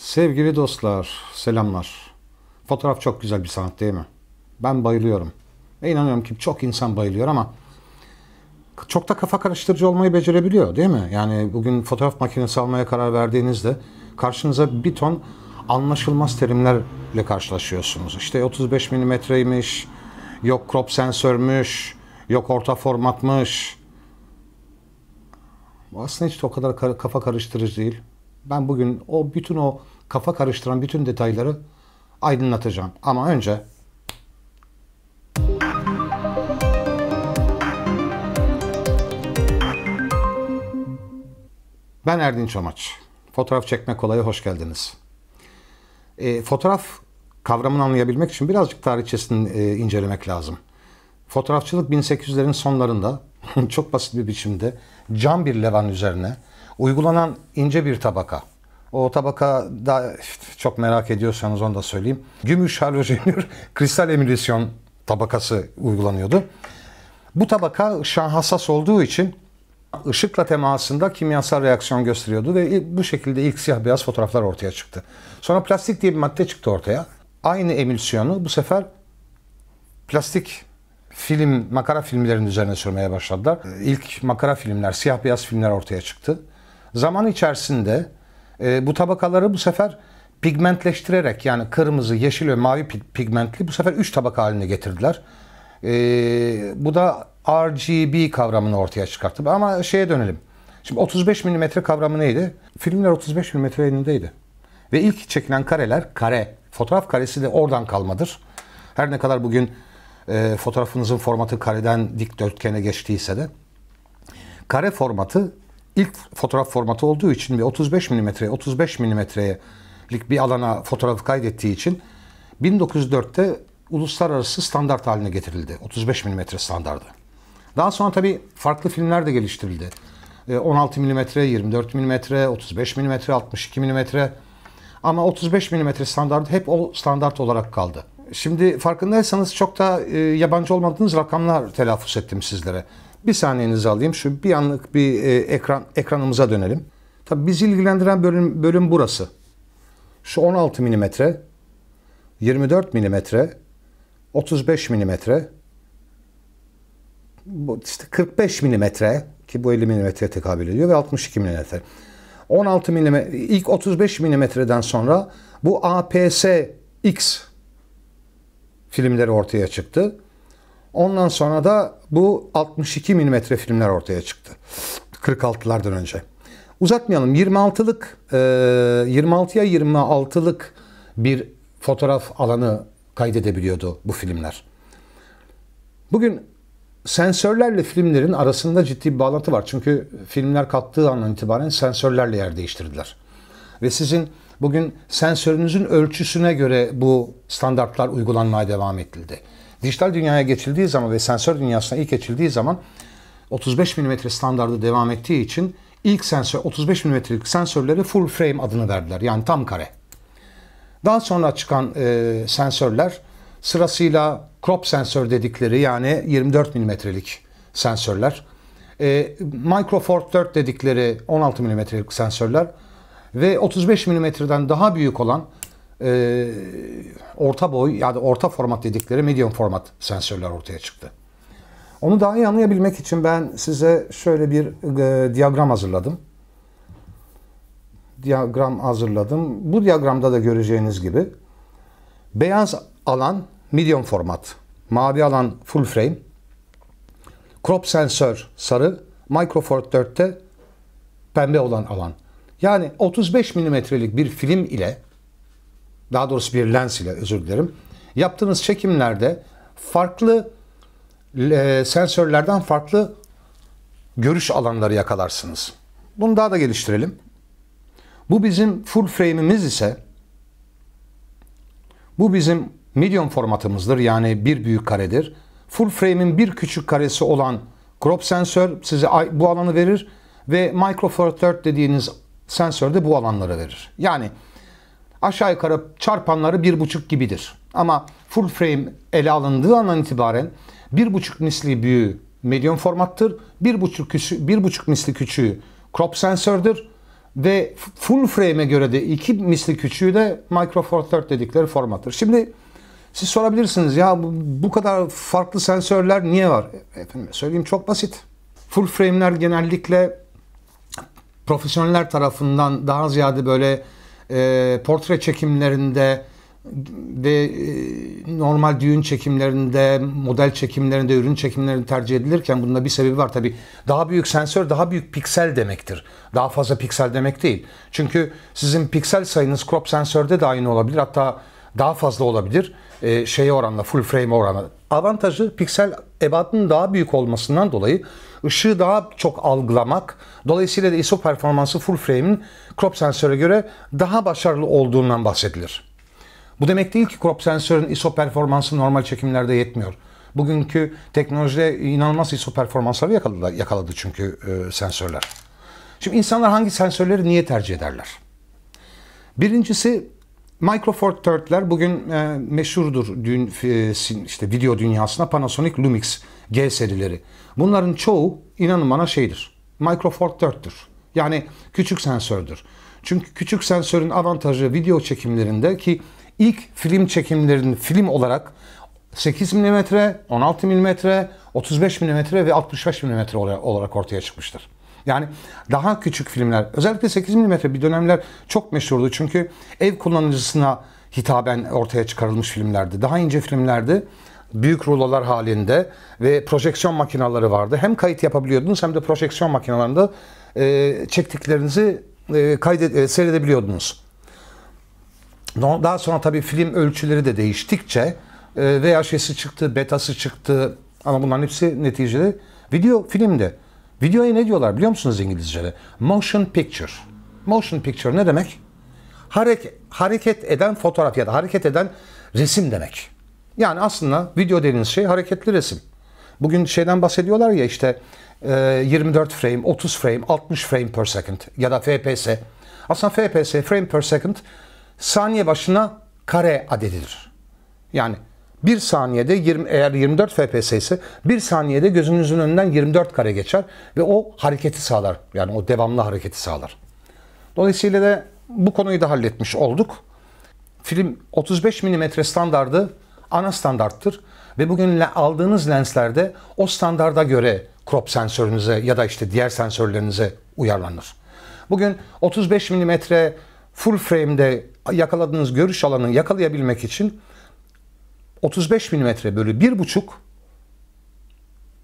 Sevgili dostlar, selamlar. Fotoğraf çok güzel bir sanat değil mi? Ben bayılıyorum. Ve inanıyorum ki çok insan bayılıyor ama çok da kafa karıştırıcı olmayı becerebiliyor değil mi? Yani bugün fotoğraf makinesi almaya karar verdiğinizde karşınıza bir ton anlaşılmaz terimlerle karşılaşıyorsunuz. İşte 35 milimetreymiş, yok crop sensörmüş, yok orta formatmış. Aslında hiç de o kadar kafa karıştırıcı değil. Ben bugün o bütün o kafa karıştıran bütün detayları aydınlatacağım. Ama önce Ben Erdinç Amaç. Fotoğraf çekme kolayı hoş geldiniz. E, fotoğraf kavramını anlayabilmek için birazcık tarihçesini e, incelemek lazım. Fotoğrafçılık 1800'lerin sonlarında çok basit bir biçimde cam bir levan üzerine uygulanan ince bir tabaka. O tabaka da çok merak ediyorsanız onu da söyleyeyim. Gümüş halojenür kristal emülsiyon tabakası uygulanıyordu. Bu tabaka ışığa hassas olduğu için ışıkla temasında kimyasal reaksiyon gösteriyordu ve bu şekilde ilk siyah beyaz fotoğraflar ortaya çıktı. Sonra plastik diye bir madde çıktı ortaya. Aynı emülsiyonu bu sefer plastik film, makara filmlerinin üzerine sürmeye başladılar. İlk makara filmler, siyah beyaz filmler ortaya çıktı. Zaman içerisinde e, bu tabakaları bu sefer pigmentleştirerek yani kırmızı, yeşil ve mavi pigmentli bu sefer 3 tabaka haline getirdiler. E, bu da RGB kavramını ortaya çıkarttı. Ama şeye dönelim. Şimdi 35 mm kavramı neydi? Filmler 35 mm elindeydi. Ve ilk çekilen kareler kare. Fotoğraf karesi de oradan kalmadır. Her ne kadar bugün e, fotoğrafınızın formatı kareden dikdörtgene geçtiyse de kare formatı ilk fotoğraf formatı olduğu için ve 35 milimetreye 35 milimetrelik bir alana fotoğrafı kaydettiği için 1904'te uluslararası standart haline getirildi. 35 milimetre standardı. Daha sonra tabii farklı filmler de geliştirildi. 16 ee, milimetre, 24 milimetre, 35 milimetre, 62 milimetre. Ama 35 milimetre standardı hep o standart olarak kaldı. Şimdi farkındaysanız çok da e, yabancı olmadığınız rakamlar telaffuz ettim sizlere. Bir saniyenizi alayım. Şu bir anlık bir e, ekran ekranımıza dönelim. Tabii bizi ilgilendiren bölüm, bölüm burası. Şu 16 mm, 24 mm, 35 mm, bu işte 45 mm ki bu 50 mm'ye tekabül ediyor ve 62 mm. 16 mm ilk 35 mm'den sonra bu APS-X filmleri ortaya çıktı. Ondan sonra da bu 62 mm filmler ortaya çıktı. 46'lardan önce. Uzatmayalım. 26'lık 26'ya 26'lık bir fotoğraf alanı kaydedebiliyordu bu filmler. Bugün sensörlerle filmlerin arasında ciddi bir bağlantı var. Çünkü filmler kalktığı andan itibaren sensörlerle yer değiştirdiler. Ve sizin bugün sensörünüzün ölçüsüne göre bu standartlar uygulanmaya devam edildi. Dijital dünyaya geçildiği zaman ve sensör dünyasına ilk geçildiği zaman 35 mm standardı devam ettiği için ilk sensör 35 mm'lik sensörlere full frame adını verdiler. Yani tam kare. Daha sonra çıkan e, sensörler sırasıyla crop sensör dedikleri yani 24 mm'lik sensörler. E, Micro Four 4 dedikleri 16 mm'lik sensörler ve 35 mm'den daha büyük olan e, orta boy yani orta format dedikleri medium format sensörler ortaya çıktı. Onu daha iyi anlayabilmek için ben size şöyle bir e, diyagram hazırladım. Diyagram hazırladım. Bu diyagramda da göreceğiniz gibi beyaz alan medium format, mavi alan full frame, crop sensör sarı, micro Four Third'te pembe olan alan. Yani 35 milimetrelik bir film ile daha doğrusu bir lens ile özür dilerim. Yaptığınız çekimlerde farklı e, sensörlerden farklı görüş alanları yakalarsınız. Bunu daha da geliştirelim. Bu bizim full frame'imiz ise bu bizim medium formatımızdır. Yani bir büyük karedir. Full frame'in bir küçük karesi olan crop sensör size bu alanı verir ve micro four third dediğiniz sensör de bu alanları verir. Yani aşağı yukarı çarpanları bir buçuk gibidir. Ama full frame ele alındığı andan itibaren buçuk misli büyüğü medium formattır. bir buçuk küçü buçuk misli küçüğü crop sensördür ve full frame'e göre de iki misli küçüğü de micro four third dedikleri formattır. Şimdi siz sorabilirsiniz ya bu, bu kadar farklı sensörler niye var? efendim söyleyeyim çok basit. Full frame'ler genellikle profesyoneller tarafından daha ziyade böyle e, portre çekimlerinde ve e, normal düğün çekimlerinde, model çekimlerinde, ürün çekimlerinde tercih edilirken bunun da bir sebebi var tabii Daha büyük sensör daha büyük piksel demektir. Daha fazla piksel demek değil. Çünkü sizin piksel sayınız crop sensörde de aynı olabilir. Hatta daha fazla olabilir. E, şeye oranla, full frame oranla. Avantajı piksel ebatının daha büyük olmasından dolayı ışığı daha çok algılamak, dolayısıyla da ISO performansı full frame'in crop sensöre göre daha başarılı olduğundan bahsedilir. Bu demek değil ki crop sensörün ISO performansı normal çekimlerde yetmiyor. Bugünkü teknolojide inanılmaz ISO performansları yakaladı, yakaladı çünkü e, sensörler. Şimdi insanlar hangi sensörleri niye tercih ederler? Birincisi Micro Four Third'ler bugün e, meşhurdur dün e, işte video dünyasına Panasonic Lumix G serileri. Bunların çoğu inanın bana şeydir. Micro Four Third'tür. Yani küçük sensördür. Çünkü küçük sensörün avantajı video çekimlerinde ki ilk film çekimlerinin film olarak 8 mm, 16 mm, 35 mm ve 65 mm olarak ortaya çıkmıştır. Yani daha küçük filmler özellikle 8 mm bir dönemler çok meşhurdu çünkü ev kullanıcısına hitaben ortaya çıkarılmış filmlerdi. Daha ince filmlerdi büyük rulolar halinde ve projeksiyon makinaları vardı. Hem kayıt yapabiliyordunuz hem de projeksiyon makinalarında e, çektiklerinizi e, kaydet, e, seyredebiliyordunuz. Daha sonra tabii film ölçüleri de değiştikçe e, VHS'i çıktı, betası çıktı ama bunların hepsi neticede video filmdi. Videoya ne diyorlar biliyor musunuz İngilizce'de? Motion picture. Motion picture ne demek? Hareket, hareket eden fotoğraf ya da hareket eden resim demek. Yani aslında video dediğiniz şey hareketli resim. Bugün şeyden bahsediyorlar ya işte 24 e, frame, 30 frame, 60 frame per second ya da FPS. Aslında FPS, frame per second saniye başına kare adedidir. Yani bir saniyede 20, eğer 24 FPS ise bir saniyede gözünüzün önünden 24 kare geçer ve o hareketi sağlar. Yani o devamlı hareketi sağlar. Dolayısıyla da bu konuyu da halletmiş olduk. Film 35 mm standardı ana standarttır ve bugün aldığınız lenslerde o standarda göre crop sensörünüze ya da işte diğer sensörlerinize uyarlanır. Bugün 35 mm full frame'de yakaladığınız görüş alanını yakalayabilmek için 35 mm bölü 1,5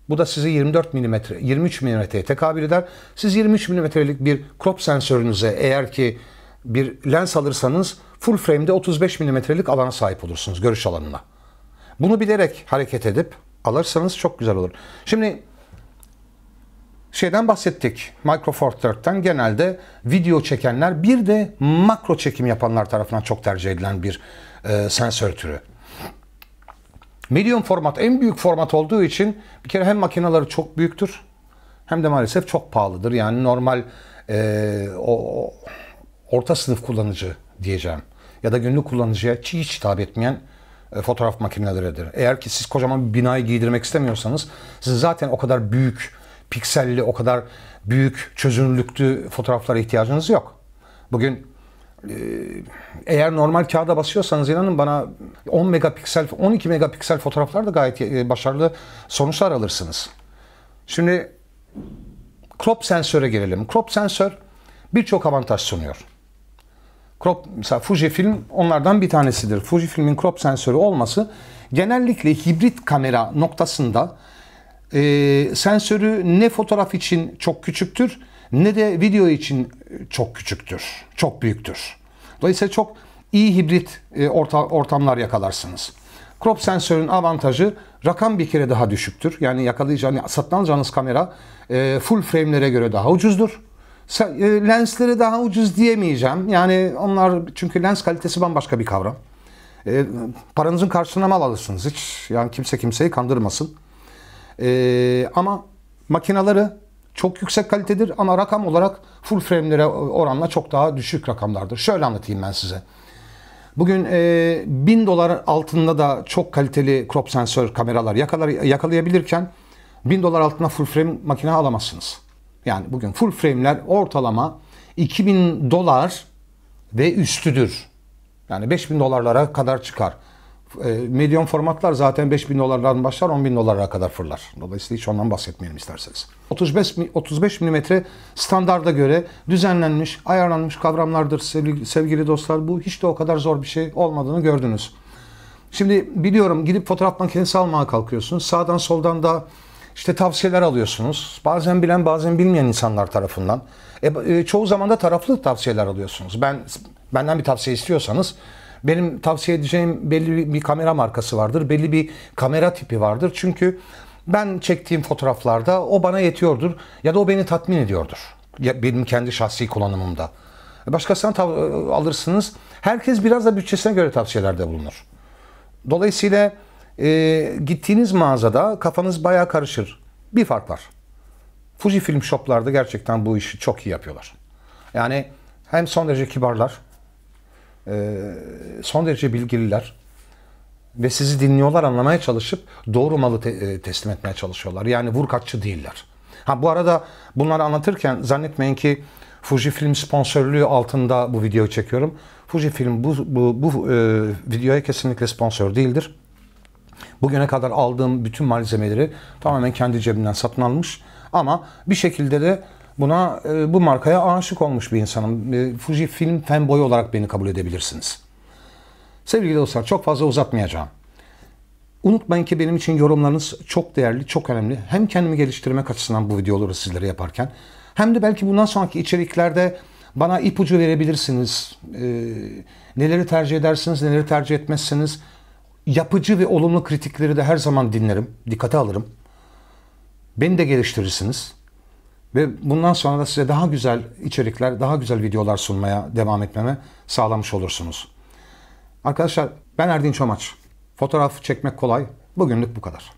bu da sizi 24 mm, 23 mm'ye tekabül eder. Siz 23 mm'lik bir crop sensörünüze eğer ki bir lens alırsanız full frame'de 35 mm'lik alana sahip olursunuz görüş alanına. Bunu bilerek hareket edip alırsanız çok güzel olur. Şimdi şeyden bahsettik. Micro Four Third'den genelde video çekenler bir de makro çekim yapanlar tarafından çok tercih edilen bir e, sensör türü. Medium format en büyük format olduğu için bir kere hem makineleri çok büyüktür hem de maalesef çok pahalıdır. Yani normal e, o, orta sınıf kullanıcı diyeceğim ya da günlük kullanıcıya hiç hitap etmeyen e, fotoğraf makineleridir. Eğer ki siz kocaman bir binayı giydirmek istemiyorsanız siz zaten o kadar büyük pikselli, o kadar büyük çözünürlüklü fotoğraflara ihtiyacınız yok. Bugün ee, eğer normal kağıda basıyorsanız inanın bana 10 megapiksel, 12 megapiksel fotoğraflar da gayet e, başarılı sonuçlar alırsınız. Şimdi crop sensöre gelelim. Crop sensör birçok avantaj sunuyor. Crop, mesela Fujifilm onlardan bir tanesidir. Fujifilm'in crop sensörü olması genellikle hibrit kamera noktasında e, sensörü ne fotoğraf için çok küçüktür ne de video için çok küçüktür, çok büyüktür. Dolayısıyla çok iyi hibrit e, orta, ortamlar yakalarsınız. Crop sensörün avantajı rakam bir kere daha düşüktür. Yani yakalayacağınız, satın alacağınız kamera e, full frame'lere göre daha ucuzdur. E, lensleri daha ucuz diyemeyeceğim. Yani onlar çünkü lens kalitesi bambaşka bir kavram. E, paranızın karşılığına mal alırsınız hiç. Yani kimse kimseyi kandırmasın. E, ama makinaları çok yüksek kalitedir ama rakam olarak full frame'lere oranla çok daha düşük rakamlardır. Şöyle anlatayım ben size. Bugün e, 1000 dolar altında da çok kaliteli crop sensör kameralar yakalar, yakalayabilirken 1000 dolar altına full frame makine alamazsınız. Yani bugün full frame'ler ortalama 2000 dolar ve üstüdür. Yani 5000 dolarlara kadar çıkar. E, medium formatlar zaten 5 bin dolardan başlar 10 bin dolara kadar fırlar. Dolayısıyla hiç ondan bahsetmeyelim isterseniz. 35, 35 mm standarda göre düzenlenmiş, ayarlanmış kavramlardır sevgili, sevgili dostlar. Bu hiç de o kadar zor bir şey olmadığını gördünüz. Şimdi biliyorum gidip fotoğraf makinesi almaya kalkıyorsunuz. Sağdan soldan da işte tavsiyeler alıyorsunuz. Bazen bilen bazen bilmeyen insanlar tarafından. E, e çoğu zaman da taraflı tavsiyeler alıyorsunuz. Ben Benden bir tavsiye istiyorsanız benim tavsiye edeceğim belli bir, kamera markası vardır. Belli bir kamera tipi vardır. Çünkü ben çektiğim fotoğraflarda o bana yetiyordur ya da o beni tatmin ediyordur. Ya benim kendi şahsi kullanımımda. Başkasından e, alırsınız. Herkes biraz da bütçesine göre tavsiyelerde bulunur. Dolayısıyla e, gittiğiniz mağazada kafanız baya karışır. Bir fark var. Fuji film shoplarda gerçekten bu işi çok iyi yapıyorlar. Yani hem son derece kibarlar ee, son derece bilgililer ve sizi dinliyorlar, anlamaya çalışıp doğru malı te- e, teslim etmeye çalışıyorlar. Yani vurkaççı değiller. Ha bu arada bunları anlatırken zannetmeyin ki Fuji Film sponsorluğu altında bu videoyu çekiyorum. Fuji Film bu, bu, bu e, videoya kesinlikle sponsor değildir. Bugüne kadar aldığım bütün malzemeleri tamamen kendi cebimden satın almış. Ama bir şekilde de Buna e, bu markaya aşık olmuş bir insanım. E, Fuji film fanboy olarak beni kabul edebilirsiniz. Sevgili dostlar çok fazla uzatmayacağım. Unutmayın ki benim için yorumlarınız çok değerli, çok önemli. Hem kendimi geliştirmek açısından bu videoları sizlere yaparken hem de belki bundan sonraki içeriklerde bana ipucu verebilirsiniz. Ee, neleri tercih edersiniz, neleri tercih etmezsiniz. Yapıcı ve olumlu kritikleri de her zaman dinlerim, dikkate alırım. Beni de geliştirirsiniz. Ve bundan sonra da size daha güzel içerikler, daha güzel videolar sunmaya devam etmeme sağlamış olursunuz. Arkadaşlar ben Erdin Çomaç. Fotoğraf çekmek kolay. Bugünlük bu kadar.